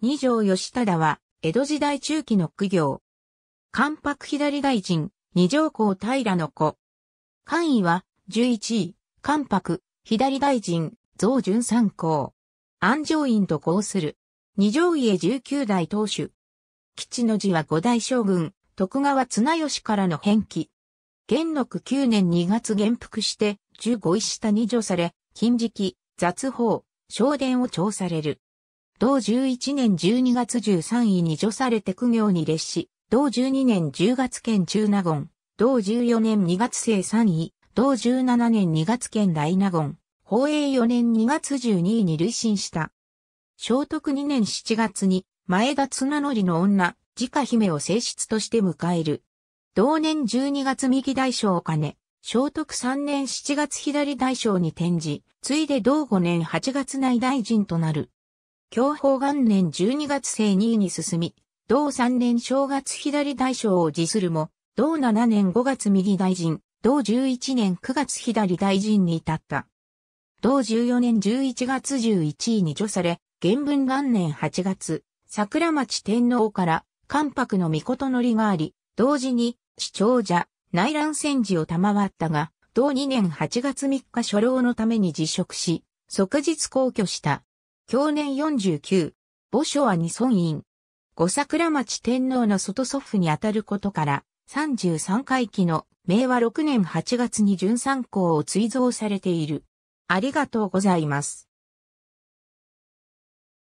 二条義忠は、江戸時代中期の苦行。関白左大臣、二条公平の子。官位は、十一位、関白、左大臣、増順三公。安城院と交する。二条家十九代当主。吉の字は五代将軍、徳川綱吉からの返帰。元禄九年二月元服して、十五位下二条され、金時期、雑法、昇殿を調される。同11年12月13位に除されて苦行に列し、同12年10月県中納言、同14年2月生3位、同17年2月県大納言、宝永4年2月12位に累進した。聖徳2年7月に、前田綱則の女、自家姫を正室として迎える。同年12月右大将を兼ね、聖徳3年7月左大将に転じ、ついで同5年8月内大臣となる。享保元年12月生2位に進み、同3年正月左大将を辞するも、同7年5月右大臣、同11年9月左大臣に至った。同14年11月11位に除され、元文元年8月、桜町天皇から関白の御事のりがあり、同時に、市長者、内乱戦時を賜ったが、同2年8月3日初老のために辞職し、即日皇居した。享年49、墓所は二村院。五桜町天皇の外祖父にあたることから、33回忌の明和6年8月に巡三校を追贈されている。ありがとうございます。